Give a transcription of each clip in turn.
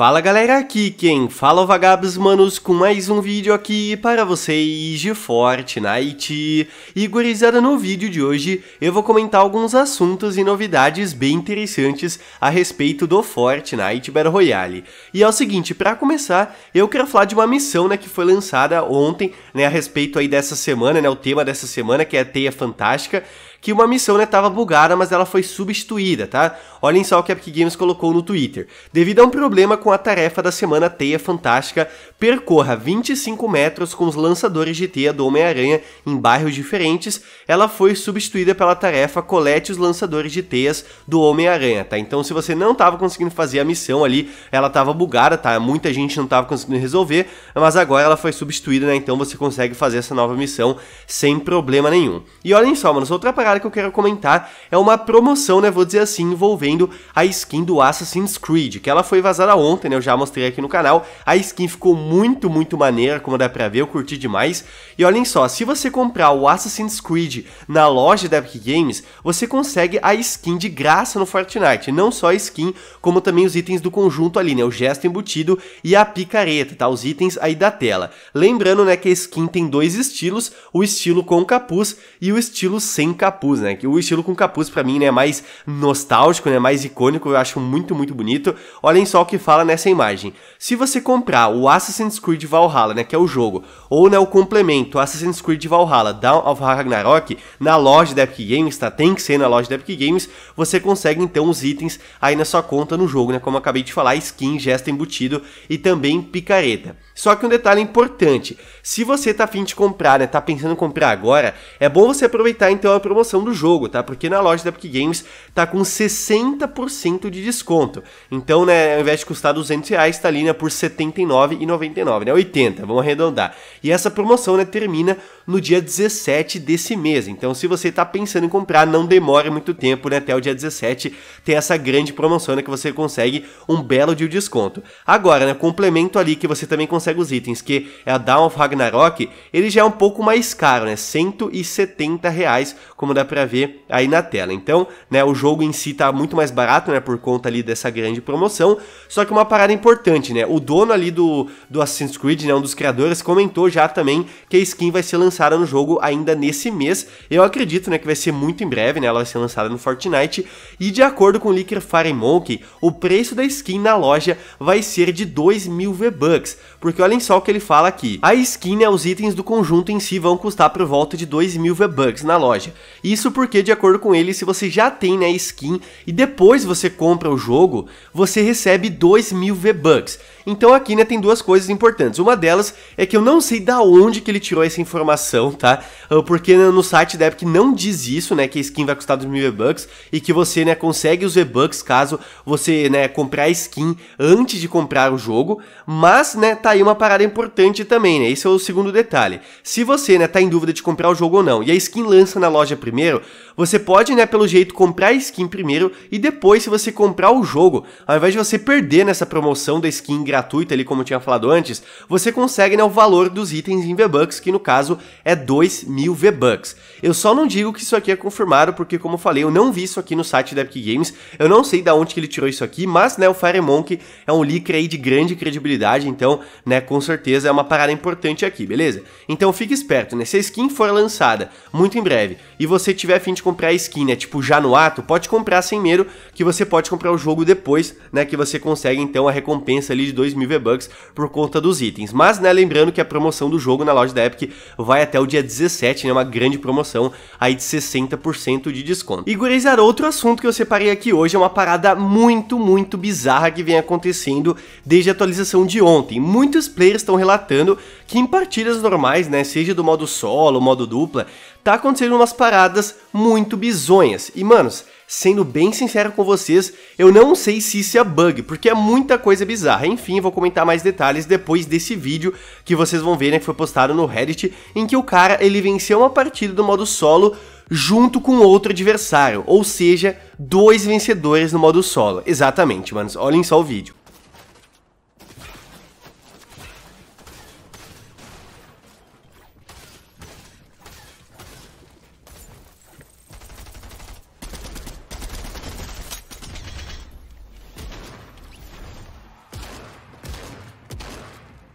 Fala galera, aqui quem fala é o Vagabos Manos com mais um vídeo aqui para vocês de Fortnite. E gurizada, no vídeo de hoje eu vou comentar alguns assuntos e novidades bem interessantes a respeito do Fortnite Battle Royale. E é o seguinte, para começar, eu quero falar de uma missão né, que foi lançada ontem, né, a respeito aí dessa semana, né, o tema dessa semana que é a Teia Fantástica que uma missão né, estava bugada, mas ela foi substituída, tá? Olhem só o que a Epic Games colocou no Twitter. Devido a um problema com a tarefa da semana Teia Fantástica, percorra 25 metros com os lançadores de teia do Homem-Aranha em bairros diferentes, ela foi substituída pela tarefa Colete os lançadores de teias do Homem-Aranha, tá? Então se você não estava conseguindo fazer a missão ali, ela estava bugada, tá? Muita gente não estava conseguindo resolver, mas agora ela foi substituída, né? Então você consegue fazer essa nova missão sem problema nenhum. E olhem só, mano, outra parada parada que eu quero comentar é uma promoção, né, vou dizer assim, envolvendo a skin do Assassin's Creed, que ela foi vazada ontem, né, eu já mostrei aqui no canal. A skin ficou muito, muito maneira, como dá pra ver, eu curti demais. E olhem só, se você comprar o Assassin's Creed na loja da Epic Games, você consegue a skin de graça no Fortnite, não só a skin, como também os itens do conjunto ali, né, o gesto embutido e a picareta, tá, os itens aí da tela. Lembrando, né, que a skin tem dois estilos, o estilo com capuz e o estilo sem capuz capuz, né? O estilo com capuz para mim né, é mais nostálgico, né, mais icônico, eu acho muito, muito bonito. Olhem só o que fala nessa imagem. Se você comprar o Assassin's Creed Valhalla, né, que é o jogo, ou né, o complemento Assassin's Creed Valhalla Dawn of Ragnarok na loja da Epic Games, tá? Tem que ser na loja da Epic Games, você consegue então os itens aí na sua conta no jogo, né? Como eu acabei de falar, skin, gesto embutido e também picareta. Só que um detalhe importante, se você tá afim de comprar, né, tá pensando em comprar agora, é bom você aproveitar então a promoção promoção do jogo, tá? Porque na loja da Epic Games tá com 60% de desconto. Então, né, ao invés de custar 200 reais, tá ali né, por 79,99, né? 80, vamos arredondar. E essa promoção, né, termina no dia 17 desse mês. Então, se você tá pensando em comprar, não demore muito tempo, né? Até o dia 17 tem essa grande promoção, né, que você consegue um belo de desconto. Agora, né, complemento ali que você também consegue os itens, que é a Dawn of Ragnarok, ele já é um pouco mais caro, né? 170 reais como dá para ver aí na tela. Então, né, o jogo em si tá muito mais barato, né, por conta ali dessa grande promoção. Só que uma parada importante, né, o dono ali do, do Assassin's Creed, né, um dos criadores, comentou já também que a skin vai ser lançada no jogo ainda nesse mês. Eu acredito, né, que vai ser muito em breve, né, ela vai ser lançada no Fortnite. E de acordo com o leaker Fire Monkey, o preço da skin na loja vai ser de 2 mil V-Bucks. Porque olhem só o que ele fala aqui. A skin, né, os itens do conjunto em si vão custar por volta de 2 mil V-Bucks na loja. Isso porque, de acordo com ele, se você já tem né, skin e depois você compra o jogo, você recebe 2 mil V-Bucks. Então aqui, né, tem duas coisas importantes. Uma delas é que eu não sei da onde que ele tirou essa informação, tá? Ah, porque né, no site da Epic não diz isso, né, que a skin vai custar 2 mil V-Bucks e que você, né, consegue os V-Bucks caso você, né, comprar a skin antes de comprar o jogo. Mas, né, tá aí uma parada importante também, né? Esse é o segundo detalhe. Se você, né, tá em dúvida de comprar o jogo ou não e a skin lança na loja primeiro, você pode, né, pelo jeito comprar a skin primeiro e depois, se você comprar o jogo, ao invés de você perder nessa promoção da skin gratuita ali, como eu tinha falado antes, você consegue né, o valor dos itens em V-Bucks, que no caso é 2 mil V-Bucks. Eu só não digo que isso aqui é confirmado, porque como eu falei, eu não vi isso aqui no site da Epic Games, eu não sei da onde que ele tirou isso aqui, mas né, o Firemonk é um leaker aí de grande credibilidade, então né, com certeza é uma parada importante aqui, beleza? Então fique esperto, né? Se a skin for lançada muito em breve e você tiver a fim de comprar a skin, né, tipo já no ato, pode comprar sem medo, que você pode comprar o jogo depois, né, que você consegue então a recompensa ali de 2 mil V-Bucks por conta dos itens. Mas, né, lembrando que a promoção do jogo na loja da Epic vai até o dia 17, né, uma grande promoção aí de 60% de desconto. E, gurizada, outro assunto que eu separei aqui hoje é uma parada muito, muito bizarra que vem acontecendo desde a atualização de ontem. Muitos players estão relatando que em partidas normais, né, seja do modo solo, modo dupla, tá acontecendo umas paradas muito bizonhas. E, manos, sendo bem sincero com vocês, eu não sei se isso é bug, porque é muita coisa bizarra. Enfim, vou comentar mais detalhes depois desse vídeo que vocês vão ver, né, que foi postado no Reddit, em que o cara, ele venceu uma partida do modo solo junto com outro adversário, ou seja, dois vencedores no modo solo. Exatamente, manos, olhem só o vídeo.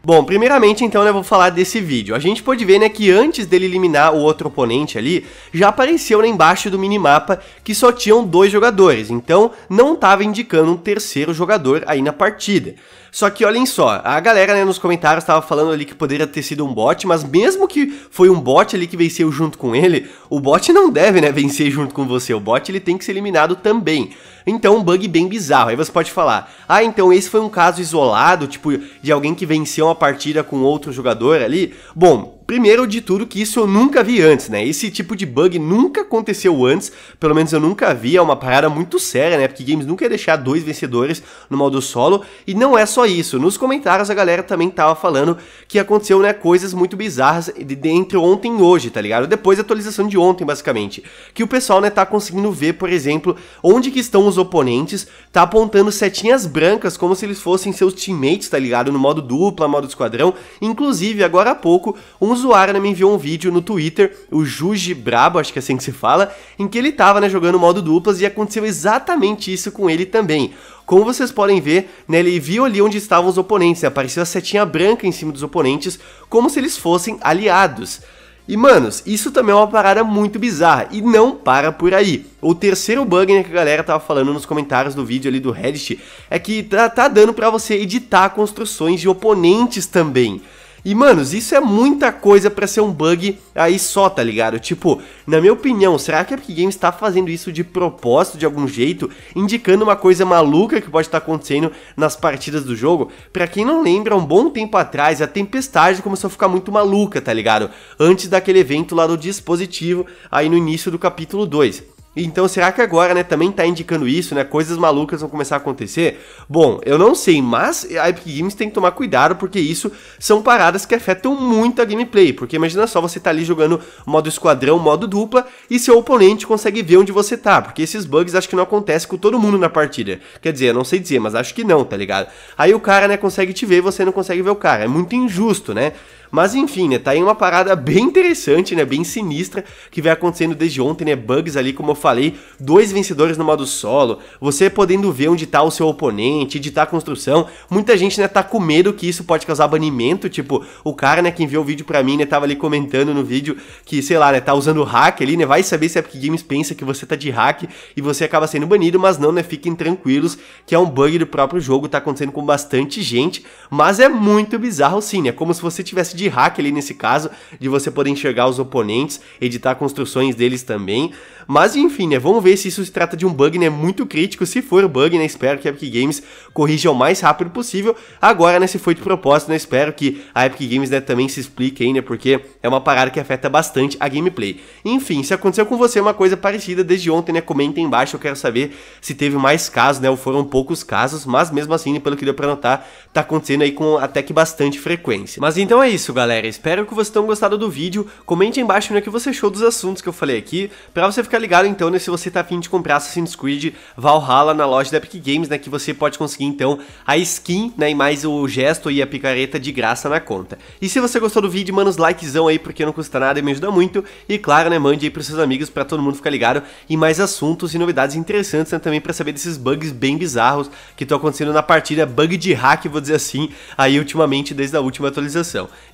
Bom, primeiramente então eu né, vou falar desse vídeo. A gente pode ver né, que antes dele eliminar o outro oponente ali, já apareceu né, embaixo do minimapa que só tinham dois jogadores, então não estava indicando um terceiro jogador aí na partida. Só que olhem só, a galera né, nos comentários estava falando ali que poderia ter sido um bot, mas mesmo que foi um bot ali que venceu junto com ele, o bot não deve né, vencer junto com você, o bot ele tem que ser eliminado também. Então, um bug bem bizarro. Aí você pode falar: "Ah, então esse foi um caso isolado, tipo de alguém que venceu uma partida com outro jogador ali?". Bom, Primeiro de tudo que isso eu nunca vi antes, né? Esse tipo de bug nunca aconteceu antes, pelo menos eu nunca vi, é uma parada muito séria, né? Porque Games nunca ia deixar dois vencedores no modo solo, e não é só isso. Nos comentários a galera também tava falando que aconteceu, né, coisas muito bizarras entre ontem e hoje, tá ligado? Depois da atualização de ontem, basicamente. Que o pessoal, né, tá conseguindo ver, por exemplo, onde que estão os oponentes, tá apontando setinhas brancas como se eles fossem seus teammates, tá ligado? No modo dupla, modo esquadrão. Inclusive, agora há pouco, um usuário né, me enviou um vídeo no Twitter, o Juji Brabo, acho que é assim que se fala, em que ele estava né, jogando modo duplas e aconteceu exatamente isso com ele também. Como vocês podem ver, né, ele viu ali onde estavam os oponentes, né, apareceu a setinha branca em cima dos oponentes, como se eles fossem aliados. E manos, isso também é uma parada muito bizarra e não para por aí. O terceiro bug né, que a galera tava falando nos comentários do vídeo ali do Reddit é que tá, tá dando para você editar construções de oponentes também. E, manos, isso é muita coisa para ser um bug aí só, tá ligado? Tipo, na minha opinião, será que a Epic Games tá fazendo isso de propósito, de algum jeito, indicando uma coisa maluca que pode estar tá acontecendo nas partidas do jogo? Pra quem não lembra, um bom tempo atrás, a Tempestade começou a ficar muito maluca, tá ligado? Antes daquele evento lá do dispositivo, aí no início do capítulo 2. Então, será que agora, né, também tá indicando isso, né? Coisas malucas vão começar a acontecer? Bom, eu não sei, mas a Epic Games tem que tomar cuidado, porque isso são paradas que afetam muito a gameplay. Porque imagina só, você tá ali jogando modo esquadrão, modo dupla, e seu oponente consegue ver onde você tá. Porque esses bugs acho que não acontece com todo mundo na partida. Quer dizer, eu não sei dizer, mas acho que não, tá ligado? Aí o cara, né, consegue te ver e você não consegue ver o cara. É muito injusto, né? Mas enfim, né? Tá aí uma parada bem interessante, né? Bem sinistra que vem acontecendo desde ontem, né? Bugs ali, como eu falei, dois vencedores no modo solo, você podendo ver onde tá o seu oponente, editar tá a construção. Muita gente, né, tá com medo que isso pode causar banimento, tipo, o cara, né, que enviou o vídeo pra mim, né, tava ali comentando no vídeo que, sei lá, né, tá usando hack ali, né? Vai saber se a Epic Games pensa que você tá de hack e você acaba sendo banido, mas não, né? Fiquem tranquilos que é um bug do próprio jogo, tá acontecendo com bastante gente, mas é muito bizarro sim, né? Como se você tivesse espécie de hack ali nesse caso, de você poder enxergar os oponentes, editar construções deles também. Mas enfim, né? Vamos ver se isso se trata de um bug, né? Muito crítico. Se for bug, né? Espero que a Epic Games corrija o mais rápido possível. Agora, né? Se foi de propósito, né? Espero que a Epic Games, né? Também se explique aí, né? Porque é uma parada que afeta bastante a gameplay. Enfim, se aconteceu com você uma coisa parecida desde ontem, né? Comenta aí embaixo. Eu quero saber se teve mais casos, né? Ou foram poucos casos. Mas mesmo assim, né, pelo que deu pra notar, tá acontecendo aí com até que bastante frequência. Mas então é isso isso, galera. Espero que vocês tenham gostado do vídeo. Comente aí embaixo o é que você achou dos assuntos que eu falei aqui, pra você ficar ligado, então, né, se você tá afim de comprar Assassin's Creed Valhalla na loja da Epic Games, né, que você pode conseguir, então, a skin, né, e mais o gesto e a picareta de graça na conta. E se você gostou do vídeo, manda os likezão aí, porque não custa nada e me ajuda muito. E, claro, né, mande aí pros seus amigos pra todo mundo ficar ligado em mais assuntos e novidades interessantes, né, também pra saber desses bugs bem bizarros que estão acontecendo na partida, bug de hack, vou dizer assim, aí ultimamente, desde a última atualização.